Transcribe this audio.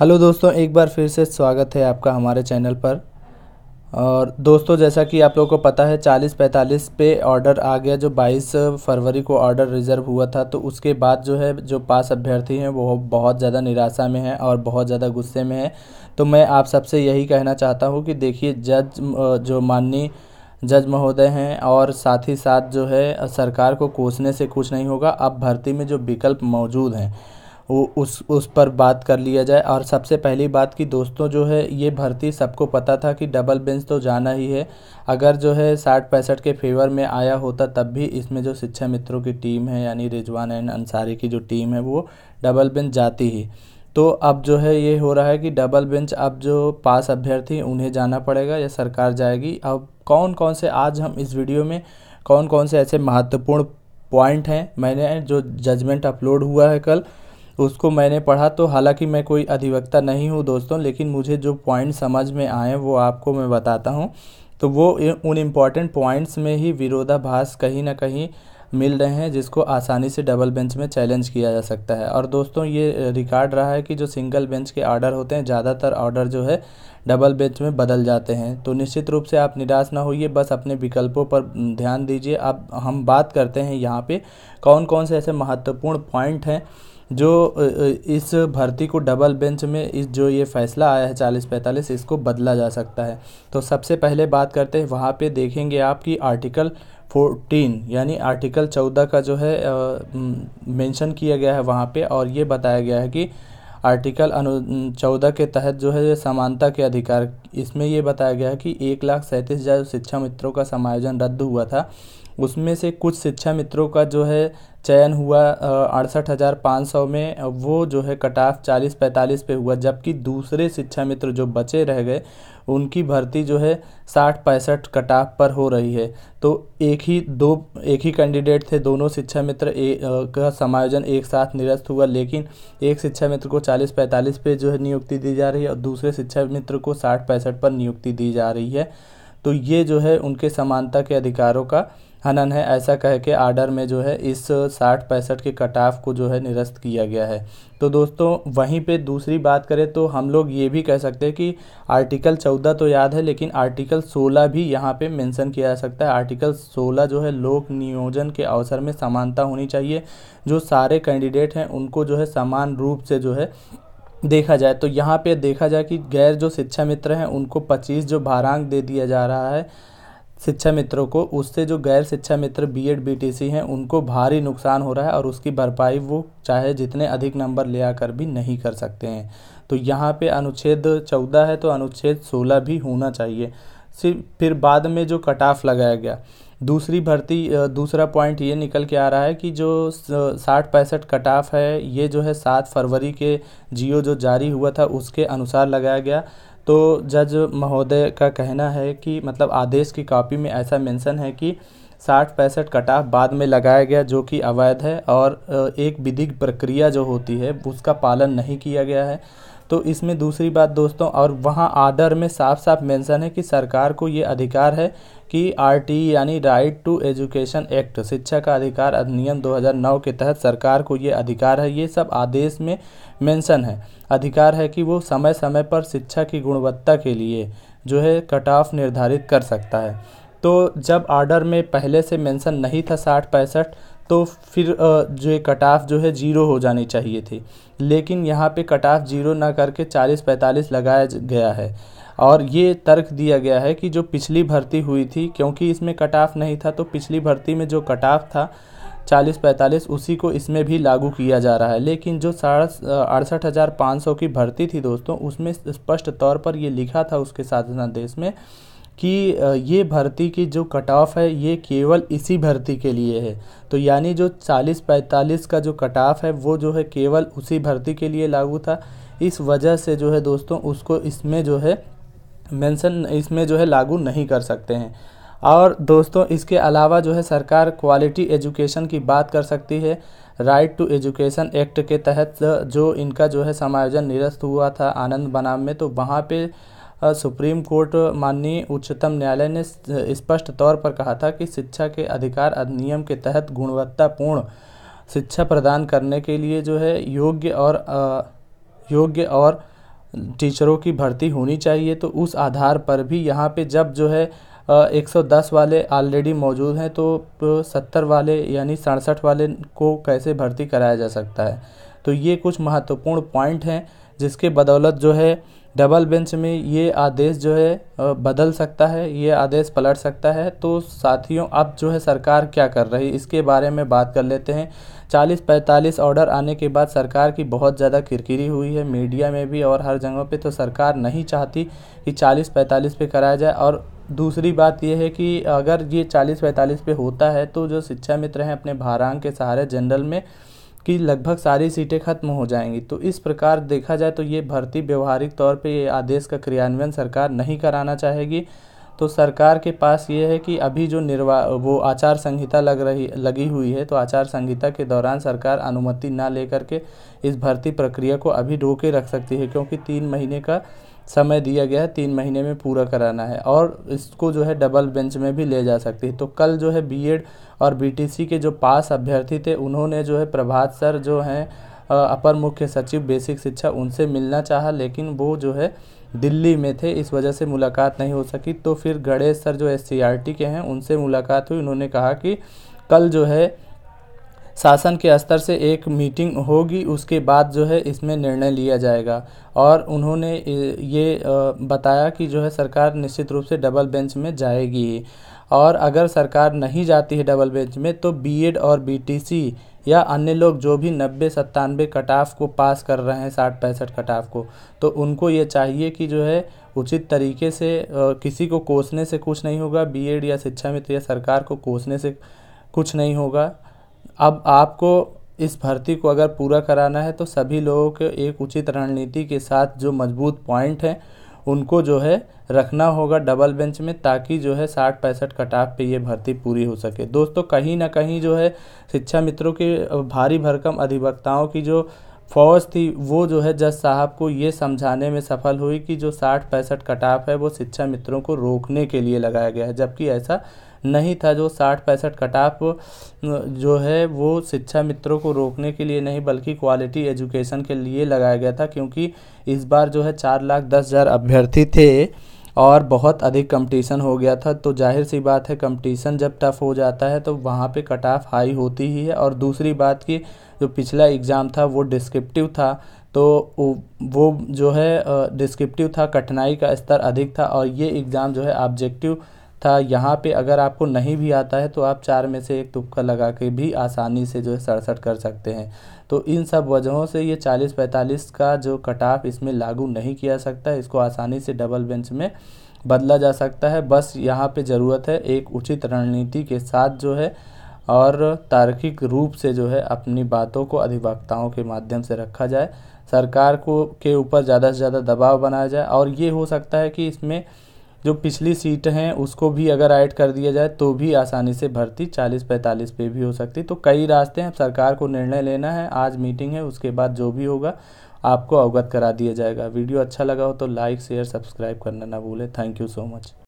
hello दोस्तों एक बार फिर से स्वागत है आपका हमारे चैनल पर और दोस्तों जैसा कि आप लोगों को पता है 40-45 पे ऑर्डर आ गया जो 22 फरवरी को ऑर्डर रिज़र्व हुआ था तो उसके बाद जो है जो पास अभ्यर्थी हैं वो बहुत ज़्यादा निराशा में हैं और बहुत ज़्यादा गुस्से में हैं तो मैं आप सबसे यही कहना चाहता हूँ कि देखिए जज जो माननीय जज महोदय हैं और साथ ही साथ जो है सरकार को कोसने से कुछ नहीं होगा अब भर्ती में जो विकल्प मौजूद हैं वो उस उस पर बात कर लिया जाए और सबसे पहली बात कि दोस्तों जो है ये भर्ती सबको पता था कि डबल बेंच तो जाना ही है अगर जो है साठ पैंसठ के फेवर में आया होता तब भी इसमें जो शिक्षा मित्रों की टीम है यानी रिजवान एंड अंसारी की जो टीम है वो डबल बेंच जाती ही तो अब जो है ये हो रहा है कि डबल बेंच अब जो पास अभ्यर्थी उन्हें जाना पड़ेगा या सरकार जाएगी अब कौन कौन से आज हम इस वीडियो में कौन कौन से ऐसे महत्वपूर्ण पॉइंट हैं मैंने जो जजमेंट अपलोड हुआ है कल उसको मैंने पढ़ा तो हालांकि मैं कोई अधिवक्ता नहीं हूँ दोस्तों लेकिन मुझे जो पॉइंट समझ में आए वो आपको मैं बताता हूँ तो वो उन इम्पॉर्टेंट पॉइंट्स में ही विरोधाभास कहीं ना कहीं मिल रहे हैं जिसको आसानी से डबल बेंच में चैलेंज किया जा सकता है और दोस्तों ये रिकॉर्ड रहा है कि जो सिंगल बेंच के ऑर्डर होते हैं ज़्यादातर ऑर्डर जो है डबल बेंच में बदल जाते हैं तो निश्चित रूप से आप निराश ना होइए बस अपने विकल्पों पर ध्यान दीजिए अब हम बात करते हैं यहाँ पे कौन कौन से ऐसे महत्वपूर्ण पॉइंट हैं जो इस भर्ती को डबल बेंच में इस जो ये फैसला आया है चालीस पैंतालीस इसको बदला जा सकता है तो सबसे पहले बात करते हैं वहाँ पे देखेंगे आप कि आर्टिकल फोर्टीन यानी आर्टिकल चौदह का जो है मेंशन किया गया है वहाँ पे और ये बताया गया है कि आर्टिकल अनु चौदह के तहत जो है समानता के अधिकार इसमें यह बताया गया है कि एक लाख सैंतीस हज़ार शिक्षा मित्रों का समायोजन रद्द हुआ था उसमें से कुछ शिक्षा मित्रों का जो है चयन हुआ अड़सठ हज़ार पाँच सौ में वो जो है कटाफ चालीस पैंतालीस पे हुआ जबकि दूसरे शिक्षा मित्र जो बचे रह गए उनकी भर्ती जो है साठ पैंसठ कटाफ पर हो रही है तो एक ही दो एक ही कैंडिडेट थे दोनों शिक्षा मित्र का समायोजन एक साथ निरस्त हुआ लेकिन एक शिक्षा मित्र को चालीस पैंतालीस पे जो है नियुक्ति दी जा रही है और दूसरे शिक्षा मित्र को साठ पैंसठ पर नियुक्ति दी जा रही है तो ये जो है उनके समानता के अधिकारों का हनन है ऐसा कह के आर्डर में जो है इस साठ पैंसठ के कटाफ को जो है निरस्त किया गया है तो दोस्तों वहीं पे दूसरी बात करें तो हम लोग ये भी कह सकते हैं कि आर्टिकल चौदह तो याद है लेकिन आर्टिकल सोलह भी यहाँ पे मेंशन किया जा सकता है आर्टिकल सोलह जो है लोक नियोजन के अवसर में समानता होनी चाहिए जो सारे कैंडिडेट हैं उनको जो है समान रूप से जो है देखा जाए तो यहाँ पे देखा जाए कि गैर जो शिक्षा मित्र हैं उनको पच्चीस जो भारांक दे दिया जा रहा है शिक्षा मित्रों को उससे जो गैर शिक्षा मित्र B Ed B T C हैं उनको भारी नुकसान हो रहा है और उसकी भरपाई वो चाहे जितने अधिक नंबर ले आकर भी नहीं कर सकते हैं तो यहाँ पे अनुच्छेद चौदह है तो अनुच्छेद सोलह भी होना चाहिए फिर बाद में जो कट ऑफ लगाया गया दूसरी भर्ती दूसरा पॉइंट ये निकल के आ रहा है कि जो साठ पैंसठ कट ऑफ है ये जो है सात फरवरी के जियो जो जारी हुआ था उसके अनुसार लगाया गया तो जज महोदय का कहना है कि मतलब आदेश की कॉपी में ऐसा मेंशन है कि साठ पैंसठ कटा बाद में लगाया गया जो कि अवैध है और एक विधिक प्रक्रिया जो होती है उसका पालन नहीं किया गया है तो इसमें दूसरी बात दोस्तों और वहाँ आदर में साफ साफ मेंशन है कि सरकार को ये अधिकार है कि आर यानी राइट टू एजुकेशन एक्ट शिक्षा का अधिकार अधिनियम 2009 के तहत सरकार को ये अधिकार है ये सब आदेश में मेंशन है अधिकार है कि वो समय समय पर शिक्षा की गुणवत्ता के लिए जो है कट ऑफ निर्धारित कर सकता है तो जब आर्डर में पहले से मेंशन नहीं था साठ पैंसठ तो फिर जो कट ऑफ जो है ज़ीरो हो जानी चाहिए थी लेकिन यहाँ पे कट ऑफ ज़ीरो ना करके चालीस पैंतालीस लगाया गया है और ये तर्क दिया गया है कि जो पिछली भर्ती हुई थी क्योंकि इसमें कट ऑफ नहीं था तो पिछली भर्ती में जो कट ऑफ था चालीस पैंतालीस उसी को इसमें भी लागू किया जा रहा है लेकिन जो साढ़ा अड़सठ हज़ार पाँच सौ की भर्ती थी दोस्तों उसमें स्पष्ट तौर पर ये लिखा था उसके देश में कि ये भर्ती की जो कट ऑफ है ये केवल इसी भर्ती के लिए है तो यानी जो 40-45 का जो कट ऑफ है वो जो है केवल उसी भर्ती के लिए लागू था इस वजह से जो है दोस्तों उसको इसमें जो है मेंशन इसमें जो है लागू नहीं कर सकते हैं और दोस्तों इसके अलावा जो है सरकार क्वालिटी एजुकेशन की बात कर सकती है राइट टू एजुकेशन एक्ट के तहत जो इनका जो है समायोजन निरस्त हुआ था आनंद बनाम में तो वहाँ पे सुप्रीम कोर्ट माननीय उच्चतम न्यायालय ने स्पष्ट तौर पर कहा था कि शिक्षा के अधिकार अधिनियम के तहत गुणवत्तापूर्ण शिक्षा प्रदान करने के लिए जो है योग्य और योग्य और टीचरों की भर्ती होनी चाहिए तो उस आधार पर भी यहाँ पे जब जो है 110 वाले ऑलरेडी मौजूद हैं तो 70 वाले यानी सड़सठ वाले को कैसे भर्ती कराया जा सकता है तो ये कुछ महत्वपूर्ण पॉइंट हैं जिसके बदौलत जो है डबल बेंच में ये आदेश जो है बदल सकता है ये आदेश पलट सकता है तो साथियों अब जो है सरकार क्या कर रही इसके बारे में बात कर लेते हैं 40-45 ऑर्डर आने के बाद सरकार की बहुत ज़्यादा किरकिरी हुई है मीडिया में भी और हर जगह पे तो सरकार नहीं चाहती कि 40-45 पे कराया जाए और दूसरी बात यह है कि अगर ये 40-45 पे होता है तो जो शिक्षा मित्र हैं अपने भारांग के सहारे जनरल में कि लगभग सारी सीटें खत्म हो जाएंगी तो इस प्रकार देखा जाए तो ये भर्ती व्यवहारिक तौर पे ये आदेश का क्रियान्वयन सरकार नहीं कराना चाहेगी तो सरकार के पास ये है कि अभी जो निर्वा वो आचार संहिता लग रही लगी हुई है तो आचार संहिता के दौरान सरकार अनुमति ना लेकर के इस भर्ती प्रक्रिया को अभी रोके रख सकती है क्योंकि तीन महीने का समय दिया गया है तीन महीने में पूरा कराना है और इसको जो है डबल बेंच में भी ले जा सकती है तो कल जो है बीएड और बीटीसी के जो पास अभ्यर्थी थे उन्होंने जो है प्रभात सर जो हैं अपर मुख्य सचिव बेसिक शिक्षा उनसे मिलना चाहा लेकिन वो जो है दिल्ली में थे इस वजह से मुलाकात नहीं हो सकी तो फिर गणेश सर जो एस e के हैं उनसे मुलाकात हुई उन्होंने कहा कि कल जो है शासन के स्तर से एक मीटिंग होगी उसके बाद जो है इसमें निर्णय लिया जाएगा और उन्होंने ये बताया कि जो है सरकार निश्चित रूप से डबल बेंच में जाएगी और अगर सरकार नहीं जाती है डबल बेंच में तो बीएड और बीटीसी या अन्य लोग जो भी नब्बे सत्तानवे कटाफ को पास कर रहे हैं साठ पैंसठ कटाफ को तो उनको ये चाहिए कि जो है उचित तरीके से किसी को कोसने से कुछ नहीं होगा बीएड या शिक्षा मित्र या सरकार को कोसने से कुछ नहीं होगा अब आपको इस भर्ती को अगर पूरा कराना है तो सभी लोगों के एक उचित रणनीति के साथ जो मजबूत पॉइंट हैं उनको जो है रखना होगा डबल बेंच में ताकि जो है साठ पैंसठ कटाव पे ये भर्ती पूरी हो सके दोस्तों कहीं ना कहीं जो है शिक्षा मित्रों की भारी भरकम अधिवक्ताओं की जो फौज थी वो जो है जज साहब को ये समझाने में सफल हुई कि जो साठ पैंसठ कटाव है वो शिक्षा मित्रों को रोकने के लिए लगाया गया है जबकि ऐसा नहीं था जो साठ पैंसठ कटाप जो है वो शिक्षा मित्रों को रोकने के लिए नहीं बल्कि क्वालिटी एजुकेशन के लिए लगाया गया था क्योंकि इस बार जो है चार लाख दस हज़ार अभ्यर्थी थे और बहुत अधिक कंपटीशन हो गया था तो जाहिर सी बात है कंपटीशन जब टफ़ हो जाता है तो वहाँ पे कट ऑफ हाई होती ही है और दूसरी बात कि जो पिछला एग्ज़ाम था वो डिस्क्रिप्टिव था तो वो जो है डिस्क्रिप्टिव था कठिनाई का स्तर अधिक था और ये एग्ज़ाम जो है ऑब्जेक्टिव तथा यहाँ पे अगर आपको नहीं भी आता है तो आप चार में से एक तुबका लगा के भी आसानी से जो है सड़सठ कर सकते हैं तो इन सब वजहों से ये चालीस पैंतालीस का जो कट ऑफ इसमें लागू नहीं किया सकता इसको आसानी से डबल बेंच में बदला जा सकता है बस यहाँ पे ज़रूरत है एक उचित रणनीति के साथ जो है और तार्किक रूप से जो है अपनी बातों को अधिवक्ताओं के माध्यम से रखा जाए सरकार को के ऊपर ज़्यादा से ज़्यादा दबाव बनाया जाए और ये हो सकता है कि इसमें जो पिछली सीट हैं उसको भी अगर ऐड कर दिया जाए तो भी आसानी से भर्ती 40-45 पे भी हो सकती तो कई रास्ते हैं सरकार को निर्णय लेना है आज मीटिंग है उसके बाद जो भी होगा आपको अवगत करा दिया जाएगा वीडियो अच्छा लगा हो तो लाइक शेयर सब्सक्राइब करना ना भूलें थैंक यू सो मच